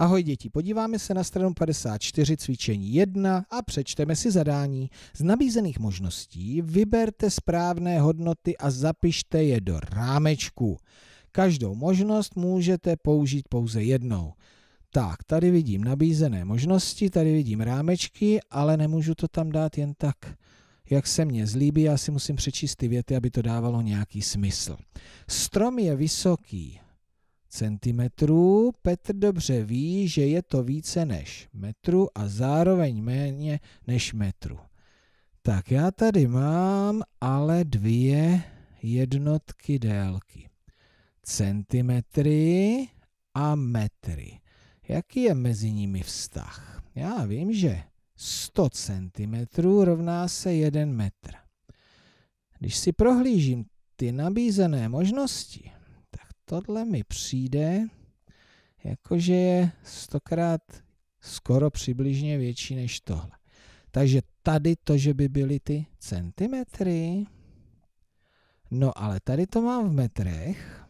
Ahoj děti, podíváme se na stranu 54 cvičení 1 a přečteme si zadání. Z nabízených možností vyberte správné hodnoty a zapište je do rámečku. Každou možnost můžete použít pouze jednou. Tak, tady vidím nabízené možnosti, tady vidím rámečky, ale nemůžu to tam dát jen tak jak se mně zlíbí, já si musím přečíst ty věty, aby to dávalo nějaký smysl. Strom je vysoký, cm. Petr dobře ví, že je to více než metru a zároveň méně než metru. Tak já tady mám ale dvě jednotky délky. Centimetry a metry. Jaký je mezi nimi vztah? Já vím, že 100 cm rovná se 1 metr. Když si prohlížím ty nabízené možnosti, tohle mi přijde, jakože je stokrát skoro přibližně větší než tohle. Takže tady to, že by byly ty centimetry, no ale tady to mám v metrech,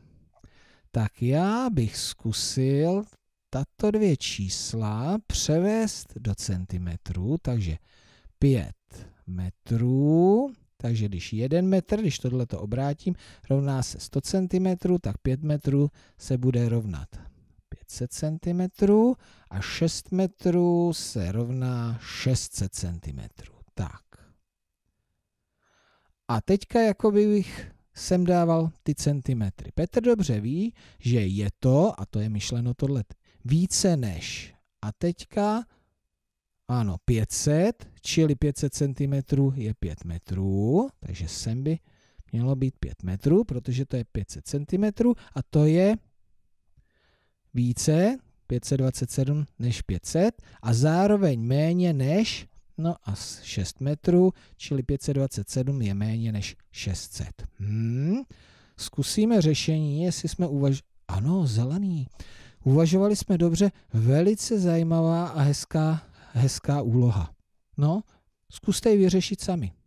tak já bych zkusil tato dvě čísla převést do centimetrů, takže 5 metrů takže když 1 metr, když tohle to obrátím, rovná se 100 cm, tak 5 metrů se bude rovnat 500 cm a 6 metrů se rovná 600 cm. Tak. A teďka jako bych sem dával ty centimetry. Petr dobře ví, že je to, a to je myšleno tohle, více než. A teďka ano, 500, čili 500 cm je 5 metrů, takže sem by mělo být 5 metrů, protože to je 500 cm a to je více, 527 než 500 a zároveň méně než, no a 6 metrů, čili 527 je méně než 600. Hmm. Zkusíme řešení, jestli jsme uvažovali. Ano, zelený. Uvažovali jsme dobře, velice zajímavá a hezká hezká úloha. No, zkuste ji vyřešit sami.